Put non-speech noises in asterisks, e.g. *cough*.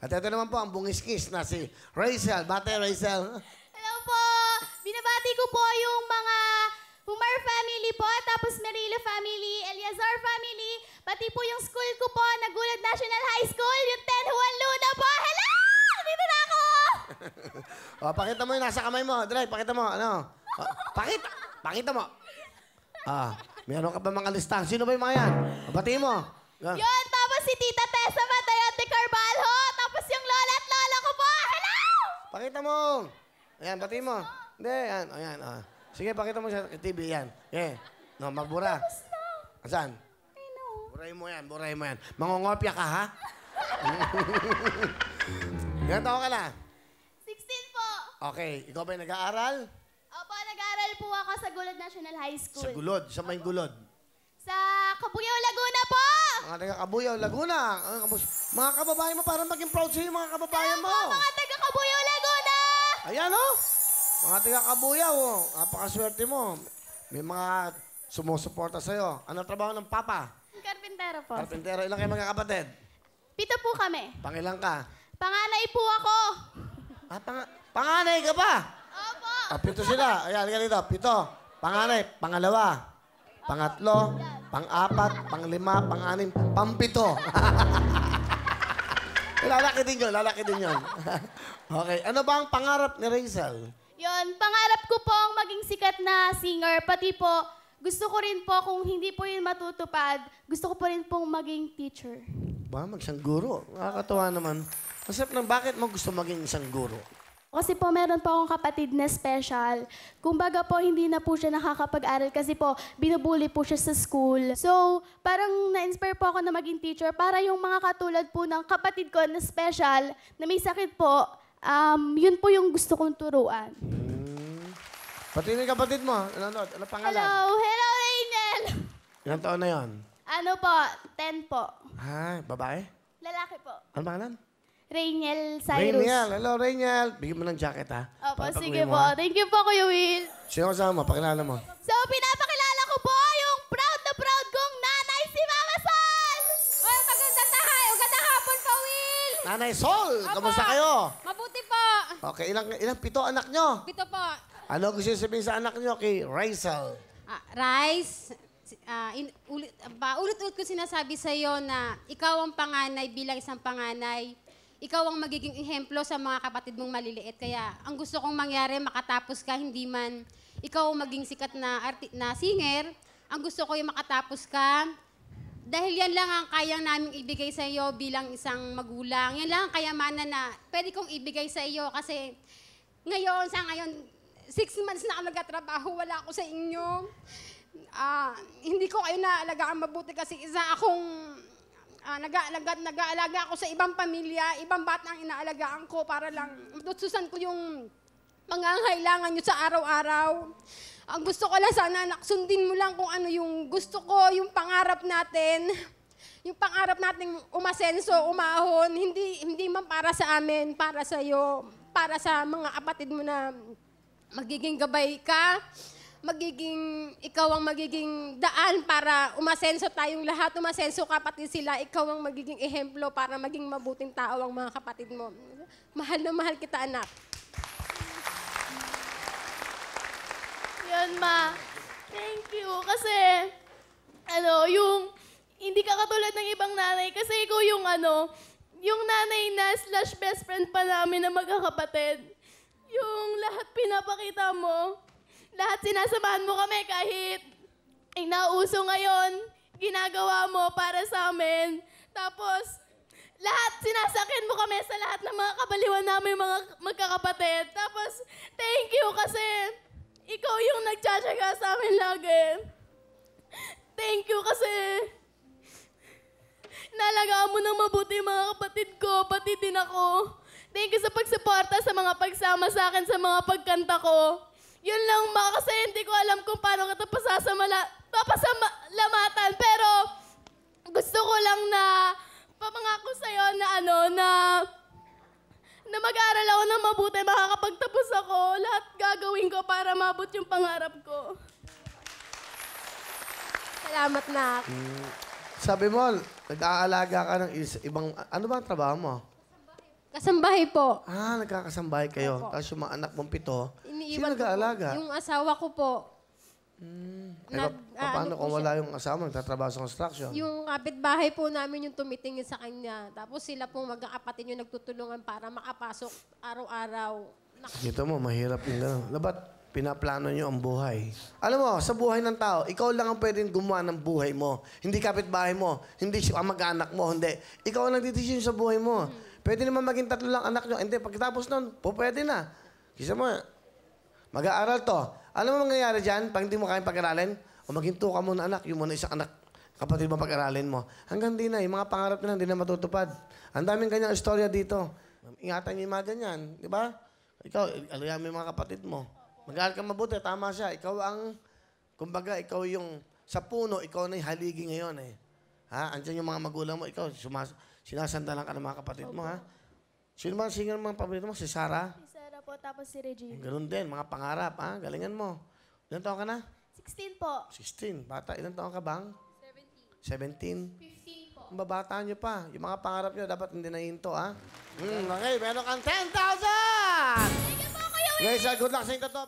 At ito naman po ang bungiskis na si Rachel. Bate, Rachel. Hello po! Binabati ko po yung mga Pumar family po, tapos Merilo family, Eliazar family, pati po yung school ko po, Nagulad National High School, yung 10 Juan Luna po. Hello! Dito na ako! *laughs* o, oh, pakita mo yung nasa kamay mo. Dre, pakita mo. Ano? O, oh, pakita! Pakita mo. Ah, meron ka ba mga listahan? Sino ba yung mga yan? O, oh, mo. Ah. Yun, tapos si Tita Tessa Pakita mo. Ayan, pati mo. Hindi, ayan. ayan. O. Ah. Sige, pakita mo sa TV. Ayan. Yeah. No, magbura. Saan? Buray mo yan, buray mo yan. Mangongopya ka, ha? Ilan *laughs* taon ka na? 16 po. Okay. Ikaw ba nag-aaral? Opo, nag-aaral po ako sa Gulod National High School. Sa Gulod? Sa may Gulod? Sa Kabuyao, Laguna po! Mga taga Kabuyao, Laguna. Ah, mga kababayan mo, para maging proud sa'yo mga kababayan mo. Opo, mga Ayan o. Oh. Mga tiga kabuyaw, oh. napakaswerte mo. May mga sumusuporta sa'yo. Ano trabaho ng papa? Karpintero po. Karpintero. Ilan kayo mga kapatid? Pito po kami. Pangilang ka? Panganay po ako. Ah, pang panganay ka pa? Opo. Ah, pito sila. Ayan, ganito. Pito. Panganay, pangalawa, pangatlo, pang-apat, pang-lima, pang-anim, pampito. *laughs* lalaki din yun, lalaki din yun. *laughs* okay. Ano ba ang pangarap ni Razel? Yun, pangarap ko po ang maging sikat na singer, pati po gusto ko rin po, kung hindi po yun matutupad, gusto ko po rin pong maging teacher. Ba, magsang guro. Nakakatawa naman. Masarap lang, bakit mo gusto maging isang guro? Kasi po, meron po akong kapatid na special. Kumbaga po, hindi na po siya nakakapag-aral kasi po, binubuli po siya sa school. So, parang na-inspire po ako na maging teacher para yung mga katulad po ng kapatid ko na special, na may sakit po, um, yun po yung gusto kong turuan. Hmm. Pati yung kapatid mo, ano, ano, ano pangalan? Hello, hello, Rainel! Ilang taon na yon? Ano po, Ten po. Ha, babae? Lalaki po. Ano pangalan? Rainiel Cyrus. Rainiel. Hello, Rainiel. Bigyan mo ng jacket, ha? Opo, Para sige po. ha? Thank you po, Kuya Will. Sino kasama? Pakilala mo. So, pinapakilala ko po yung proud na proud kong nanay si Mama Sol! Hoy, magandang tahay. Magandang hapon po, Will. Nanay Sol, Opo. kamusta kayo? Mabuti po. Okay, ilang, ilang pito anak nyo? Pito po. Ano gusto niyo sabihin sa anak nyo kay Raisel? Ah, rice. si- ah, in, ulit, ba, ulit-ulit ko sinasabi sa iyo na ikaw ang panganay bilang isang panganay ikaw ang magiging ehemplo sa mga kapatid mong maliliit. Kaya ang gusto kong mangyari, makatapos ka, hindi man ikaw maging sikat na, arti- na singer, ang gusto ko yung makatapos ka, dahil yan lang ang kayang namin ibigay sa iyo bilang isang magulang. Yan lang ang kayamanan na pwede kong ibigay sa iyo kasi ngayon, sa ngayon, six months na ako nagkatrabaho, wala ako sa inyo. Uh, hindi ko kayo naalagaan mabuti kasi isa akong uh, ah, nag, nag, nag-aalaga ako sa ibang pamilya, ibang bata ang inaalagaan ko para lang matutusan ko yung mga pangangailangan nyo sa araw-araw. Ang gusto ko lang sana, anak, sundin mo lang kung ano yung gusto ko, yung pangarap natin. Yung pangarap natin umasenso, umahon, hindi, hindi man para sa amin, para sa iyo, para sa mga apatid mo na magiging gabay ka magiging, ikaw ang magiging daan para umasenso tayong lahat, umasenso kapatid sila, ikaw ang magiging ehemplo para maging mabuting tao ang mga kapatid mo. Mahal na mahal kita, anak. Yun, ma. Thank you. Kasi, ano, yung, hindi ka katulad ng ibang nanay kasi ikaw yung ano, yung nanay na slash best friend pa namin na magkakapatid. Yung lahat pinapakita mo, lahat sinasabahan mo kami kahit inauso ngayon, ginagawa mo para sa amin. Tapos, lahat sinasakin mo kami sa lahat ng mga kabaliwan namin, mga magkakapatid. Tapos, thank you kasi ikaw yung nagtsatsaga sa amin lagi. Thank you kasi nalagaan mo ng mabuti mga kapatid ko, pati din ako. Thank you sa pagsuporta sa mga pagsama sa akin sa mga pagkanta ko. Yun lang ma, kasi hindi ko alam kung paano kita pasasamala, papasalamatan. Pero gusto ko lang na pamangako sa'yo na ano, na na mag-aaral ako ng mabuti, makakapagtapos ako. Lahat gagawin ko para mabot yung pangarap ko. Salamat, Nak. Mm, sabi mo, nag-aalaga ka ng is- ibang... Ano ba ang trabaho mo? Kasambahay po. Ah, nagkakasambahay kayo. Opo. Tapos yung mga anak mong pito, sino Iniiwan ko nag-aalaga? Yung asawa ko po, hmm. Eh, nag- pa- ah, paano ano kung wala yung asawa, nagtatrabaho sa construction? yung kapitbahay po namin yung tumitingin sa kanya. Tapos sila pong mag-aapatin yung nagtutulungan para makapasok araw-araw. Nak- mo, mahirap yung gano'n. Dapat ano pinaplano nyo ang buhay. Alam mo, sa buhay ng tao, ikaw lang ang pwedeng gumawa ng buhay mo. Hindi kapitbahay mo, hindi si- ang mag-anak mo, hindi. Ikaw ang nagdidesisyon sa buhay mo. Mm. Pwede naman maging tatlo lang anak nyo. And then, pagkatapos nun, po pwede na. Kasi mo, mag-aaral to. Alam ano mo mangyayari dyan, pag hindi mo kayang pag-aralin, o maging two ka muna anak, yung muna isang anak, kapatid mo pag-aralin mo. Hanggang di na, yung mga pangarap nila hindi na matutupad. Ang daming kanyang istorya dito. Ingatan nyo yung mga ganyan, di ba? Ikaw, alayan ano mo yung mga kapatid mo. Mag-aaral ka mabuti, tama siya. Ikaw ang, kumbaga, ikaw yung, sa puno, ikaw na yung haligi ngayon eh. Ha? Andiyan yung mga magulang mo, ikaw, sumas Sinasanda lang ka ng mga kapatid Opo. mo, ha? Sino man ang singer mga paborito mo? Si Sarah? Si Sarah po, tapos si Regina. Ganun din, mga pangarap, ha? Galingan mo. Ilan taon ka na? 16 po. 16. Bata, ilan taon ka bang? 17. 17? 15 po. Ang babata nyo pa. Yung mga pangarap nyo, dapat hindi na hinto, ha? Mm, okay, meron kang 10,000! Thank you po, kayo! Guys, uh, good luck sa inyo to.